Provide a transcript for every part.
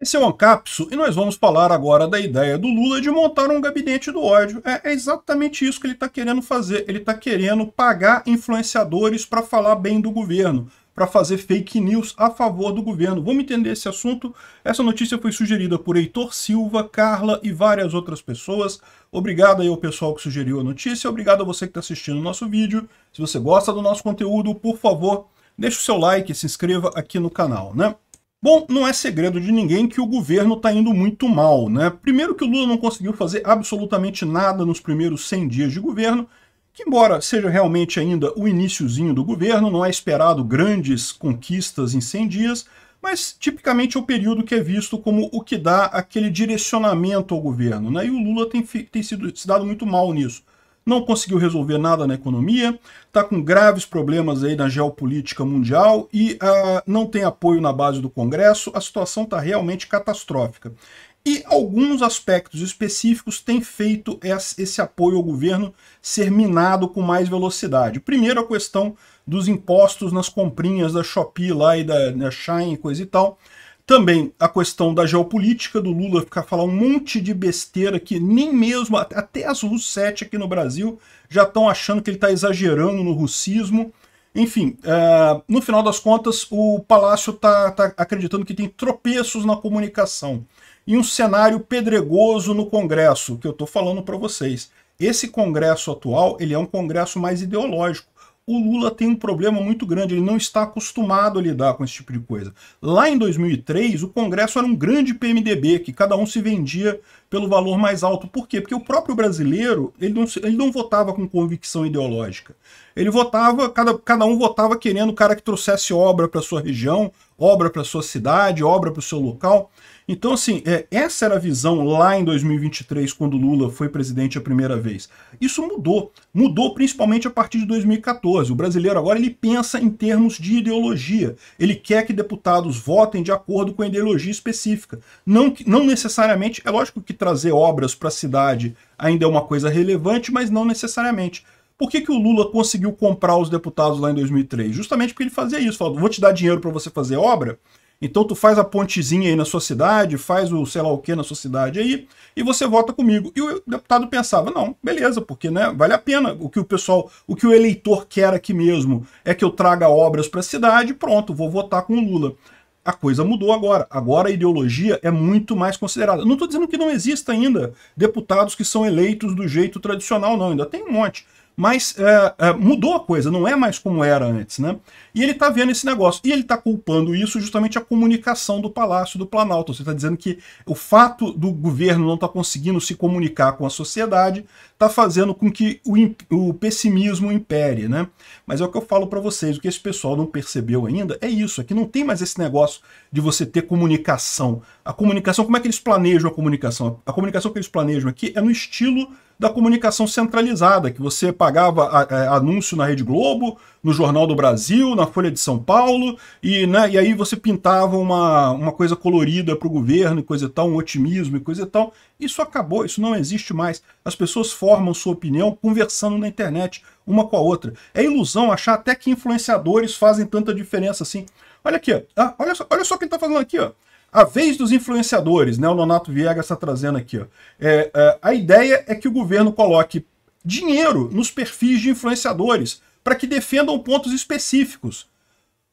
Esse é o Ancapso e nós vamos falar agora da ideia do Lula de montar um gabinete do ódio. É, é exatamente isso que ele está querendo fazer. Ele está querendo pagar influenciadores para falar bem do governo, para fazer fake news a favor do governo. Vamos entender esse assunto? Essa notícia foi sugerida por Heitor Silva, Carla e várias outras pessoas. Obrigado aí ao pessoal que sugeriu a notícia, obrigado a você que está assistindo o nosso vídeo. Se você gosta do nosso conteúdo, por favor, deixe o seu like e se inscreva aqui no canal, né? Bom, não é segredo de ninguém que o governo está indo muito mal, né? Primeiro que o Lula não conseguiu fazer absolutamente nada nos primeiros 100 dias de governo, que embora seja realmente ainda o iníciozinho do governo, não é esperado grandes conquistas em 100 dias, mas tipicamente é o período que é visto como o que dá aquele direcionamento ao governo, né? E o Lula tem, tem sido, se dado muito mal nisso não conseguiu resolver nada na economia, está com graves problemas aí na geopolítica mundial e uh, não tem apoio na base do Congresso, a situação está realmente catastrófica. E alguns aspectos específicos têm feito esse apoio ao governo ser minado com mais velocidade. Primeiro, a questão dos impostos nas comprinhas da Shopee lá e da, da Shine e coisa e tal, também a questão da geopolítica do Lula ficar falar um monte de besteira que nem mesmo até as Russete aqui no Brasil já estão achando que ele está exagerando no russismo. Enfim, uh, no final das contas, o Palácio está tá acreditando que tem tropeços na comunicação e um cenário pedregoso no Congresso, que eu estou falando para vocês. Esse Congresso atual ele é um Congresso mais ideológico o Lula tem um problema muito grande, ele não está acostumado a lidar com esse tipo de coisa. Lá em 2003, o Congresso era um grande PMDB, que cada um se vendia pelo valor mais alto. Por quê? Porque o próprio brasileiro, ele não, ele não votava com convicção ideológica. Ele votava, cada, cada um votava querendo o cara que trouxesse obra para sua região, obra para sua cidade, obra para o seu local. Então, assim, é, essa era a visão lá em 2023, quando Lula foi presidente a primeira vez. Isso mudou. Mudou principalmente a partir de 2014. O brasileiro agora ele pensa em termos de ideologia. Ele quer que deputados votem de acordo com a ideologia específica. Não, não necessariamente, é lógico que trazer obras para a cidade ainda é uma coisa relevante, mas não necessariamente. Por que, que o Lula conseguiu comprar os deputados lá em 2003? Justamente porque ele fazia isso, falou vou te dar dinheiro para você fazer obra, então tu faz a pontezinha aí na sua cidade, faz o sei lá o que na sua cidade aí, e você vota comigo. E o deputado pensava, não, beleza, porque né, vale a pena. O que o pessoal, o que o eleitor quer aqui mesmo é que eu traga obras para a cidade, pronto, vou votar com o Lula a coisa mudou agora. Agora a ideologia é muito mais considerada. Não estou dizendo que não exista ainda deputados que são eleitos do jeito tradicional, não. Ainda tem um monte mas é, é, mudou a coisa, não é mais como era antes, né? E ele está vendo esse negócio, e ele está culpando isso justamente a comunicação do Palácio do Planalto. Você está dizendo que o fato do governo não estar tá conseguindo se comunicar com a sociedade está fazendo com que o, o pessimismo impere, né? Mas é o que eu falo para vocês, o que esse pessoal não percebeu ainda é isso, é que não tem mais esse negócio de você ter comunicação. A comunicação, como é que eles planejam a comunicação? A comunicação que eles planejam aqui é no estilo da comunicação centralizada, que você pagava é, anúncio na Rede Globo, no Jornal do Brasil, na Folha de São Paulo, e, né, e aí você pintava uma, uma coisa colorida para o governo e coisa e tal, um otimismo e coisa e tal. Isso acabou, isso não existe mais. As pessoas formam sua opinião conversando na internet, uma com a outra. É ilusão achar até que influenciadores fazem tanta diferença assim. Olha aqui, ó. Ah, olha, só, olha só quem está falando aqui, ó. A vez dos influenciadores, né? O Nonato Viegas está trazendo aqui. Ó. É, é, a ideia é que o governo coloque dinheiro nos perfis de influenciadores para que defendam pontos específicos.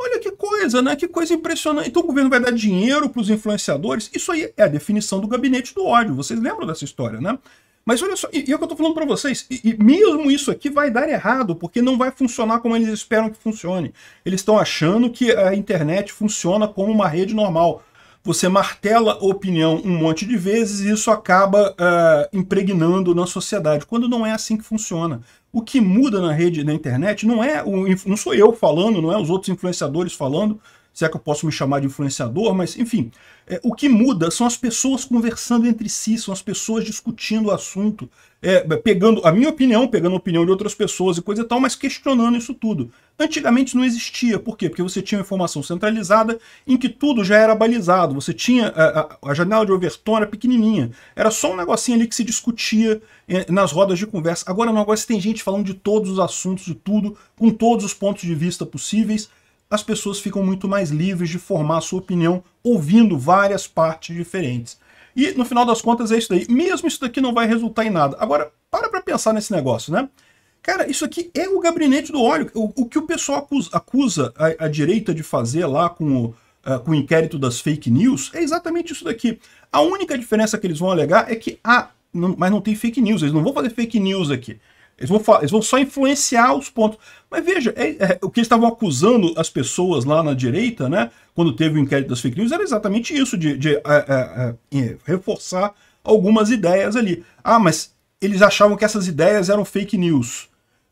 Olha que coisa, né? Que coisa impressionante. Então o governo vai dar dinheiro para os influenciadores? Isso aí é a definição do gabinete do ódio. Vocês lembram dessa história, né? Mas olha só, e, e é o que eu estou falando para vocês, e, e, mesmo isso aqui vai dar errado, porque não vai funcionar como eles esperam que funcione. Eles estão achando que a internet funciona como uma rede normal. Você martela a opinião um monte de vezes e isso acaba uh, impregnando na sociedade, quando não é assim que funciona. O que muda na rede, na internet, não é o, não sou eu falando, não é os outros influenciadores falando, se é que eu posso me chamar de influenciador, mas enfim. É, o que muda são as pessoas conversando entre si, são as pessoas discutindo o assunto, é, pegando a minha opinião, pegando a opinião de outras pessoas e coisa e tal, mas questionando isso tudo. Antigamente não existia, por quê? Porque você tinha uma informação centralizada em que tudo já era balizado, você tinha a, é, a, a janela de Overton era pequenininha, era só um negocinho ali que se discutia é, nas rodas de conversa. Agora não, agora você tem gente falando de todos os assuntos, de tudo, com todos os pontos de vista possíveis, as pessoas ficam muito mais livres de formar sua opinião ouvindo várias partes diferentes. E no final das contas é isso daí. Mesmo isso daqui não vai resultar em nada. Agora, para para pensar nesse negócio, né? Cara, isso aqui é o gabinete do óleo. O, o que o pessoal acusa, acusa a, a, direita de fazer lá com o, uh, com o inquérito das fake news é exatamente isso daqui. A única diferença que eles vão alegar é que, ah, não, mas não tem fake news, eles não vão fazer fake news aqui. Eles vão, falar, eles vão só influenciar os pontos. Mas veja, é, é, o que eles estavam acusando as pessoas lá na direita, né? Quando teve o inquérito das fake news, era exatamente isso, de, de é, é, é reforçar algumas ideias ali. Ah, mas eles achavam que essas ideias eram fake news.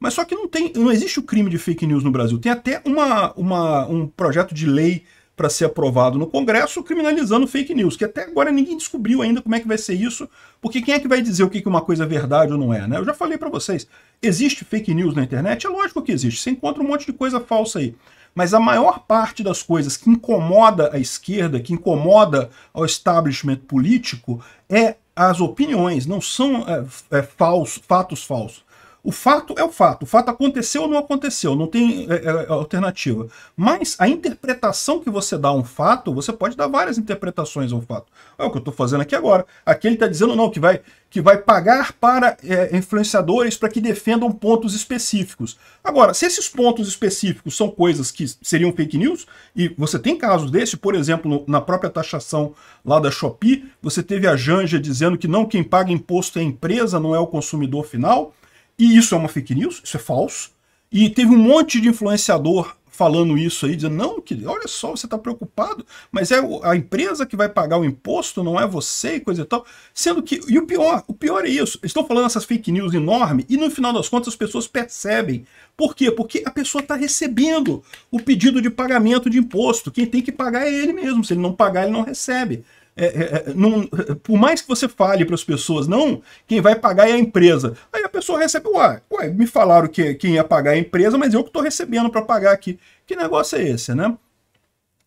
Mas só que não tem, não existe o crime de fake news no Brasil. Tem até uma, uma, um projeto de lei para ser aprovado no Congresso, criminalizando fake news, que até agora ninguém descobriu ainda como é que vai ser isso, porque quem é que vai dizer o que uma coisa é verdade ou não é, né? Eu já falei para vocês, existe fake news na internet? É lógico que existe, você encontra um monte de coisa falsa aí. Mas a maior parte das coisas que incomoda a esquerda, que incomoda o establishment político, é as opiniões, não são é, é, falso, fatos falsos o fato é o fato. O fato aconteceu ou não aconteceu, não tem é, é, é, alternativa. Mas a interpretação que você dá a um fato, você pode dar várias interpretações ao fato. É o que eu estou fazendo aqui agora. Aqui ele está dizendo não, que vai, que vai pagar para é, influenciadores para que defendam pontos específicos. Agora, se esses pontos específicos são coisas que seriam fake news, e você tem casos desse, por exemplo, na própria taxação lá da Shopee, você teve a Janja dizendo que não, quem paga imposto é a empresa, não é o consumidor final. E isso é uma fake news, isso é falso. E teve um monte de influenciador falando isso aí, dizendo, não, olha só, você está preocupado, mas é a empresa que vai pagar o imposto, não é você e coisa e tal. Sendo que, e o pior, o pior é isso, estão falando essas fake news enorme e no final das contas as pessoas percebem. Por quê? Porque a pessoa está recebendo o pedido de pagamento de imposto, quem tem que pagar é ele mesmo, se ele não pagar ele não recebe. É, é, é, não, por mais que você fale para as pessoas, não, quem vai pagar é a empresa. Aí a pessoa recebe, o ar me falaram que quem ia pagar é a empresa, mas eu que estou recebendo para pagar aqui. Que negócio é esse, né?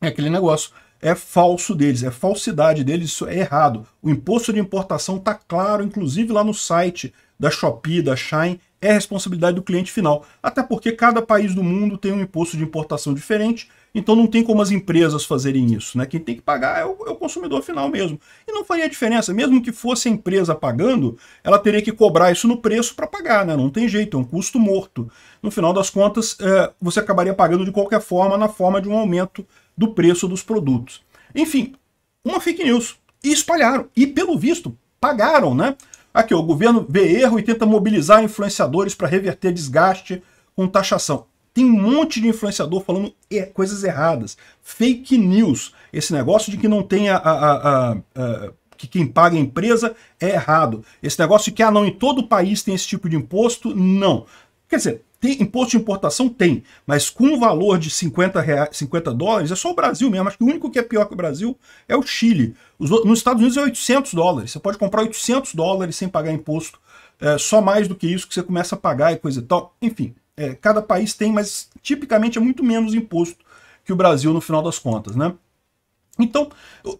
É aquele negócio é falso deles, é falsidade deles, isso é errado. O imposto de importação está claro, inclusive lá no site da Shopee, da Shine, é responsabilidade do cliente final. Até porque cada país do mundo tem um imposto de importação diferente, então não tem como as empresas fazerem isso. Né? Quem tem que pagar é o, é o consumidor final mesmo. E não faria diferença, mesmo que fosse a empresa pagando, ela teria que cobrar isso no preço para pagar, né? não tem jeito, é um custo morto. No final das contas, é, você acabaria pagando de qualquer forma, na forma de um aumento do preço dos produtos. Enfim, uma fake news. E espalharam. E, pelo visto, pagaram, né? Aqui, ó, o governo vê erro e tenta mobilizar influenciadores para reverter desgaste com taxação. Tem um monte de influenciador falando coisas erradas. Fake news. Esse negócio de que não tem a, a, a, a que quem paga a empresa é errado. Esse negócio de que ah, não, em todo o país tem esse tipo de imposto, não. Quer dizer, tem imposto de importação? Tem, mas com um valor de 50, reais, 50 dólares, é só o Brasil mesmo. Acho que o único que é pior que o Brasil é o Chile. Os, nos Estados Unidos é 800 dólares. Você pode comprar 800 dólares sem pagar imposto. É, só mais do que isso que você começa a pagar e coisa e tal. Enfim, é, cada país tem, mas tipicamente é muito menos imposto que o Brasil no final das contas, né? Então,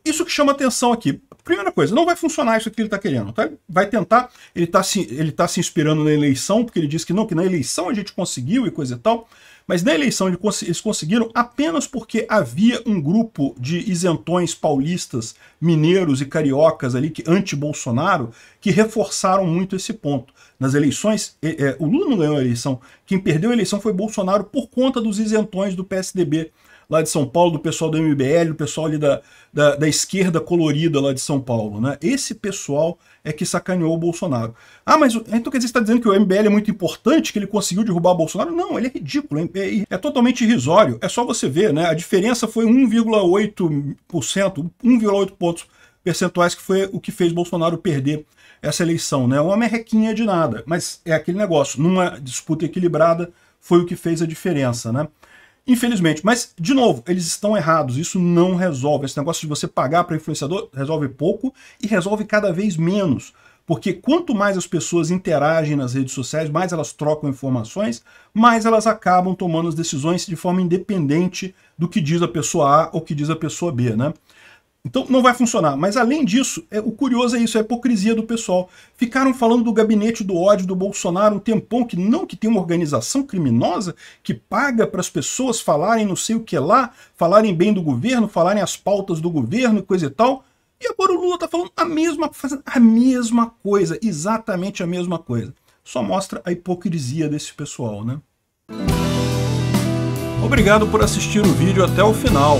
isso que chama atenção aqui. Primeira coisa, não vai funcionar isso que ele está querendo. Tá? Vai tentar, ele está se, ele tá se inspirando na eleição, porque ele diz que não, que na eleição a gente conseguiu e coisa e tal. Mas na eleição eles conseguiram apenas porque havia um grupo de isentões paulistas, mineiros e cariocas ali, que anti-Bolsonaro, que reforçaram muito esse ponto. Nas eleições, é, o Lula não ganhou a eleição. Quem perdeu a eleição foi Bolsonaro por conta dos isentões do PSDB lá de São Paulo, do pessoal do MBL, do pessoal ali da, da, da, esquerda colorida lá de São Paulo. Né? Esse pessoal é que sacaneou o Bolsonaro. Ah, mas então quer dizer, você está dizendo que o MBL é muito importante, que ele conseguiu derrubar o Bolsonaro? Não, ele é ridículo, é, é, é totalmente irrisório. É só você ver, né? A diferença foi 1,8%, 1,8 pontos percentuais que foi o que fez Bolsonaro perder essa eleição, né? Uma merrequinha de nada, mas é aquele negócio, numa disputa equilibrada foi o que fez a diferença, né? Infelizmente, mas, de novo, eles estão errados. Isso não resolve. Esse negócio de você pagar para influenciador resolve pouco e resolve cada vez menos. Porque quanto mais as pessoas interagem nas redes sociais, mais elas trocam informações, mais elas acabam tomando as decisões de forma independente do que diz a pessoa A ou que diz a pessoa B, né? Então não vai funcionar. Mas além disso, é, o curioso é isso, é a hipocrisia do pessoal. Ficaram falando do gabinete do ódio do Bolsonaro um tempão, que não que tem uma organização criminosa que paga para as pessoas falarem não sei o que lá, falarem bem do governo, falarem as pautas do governo e coisa e tal. E agora o Lula está falando a mesma, fazendo a mesma coisa, exatamente a mesma coisa. Só mostra a hipocrisia desse pessoal, né? Obrigado por assistir o vídeo até o final.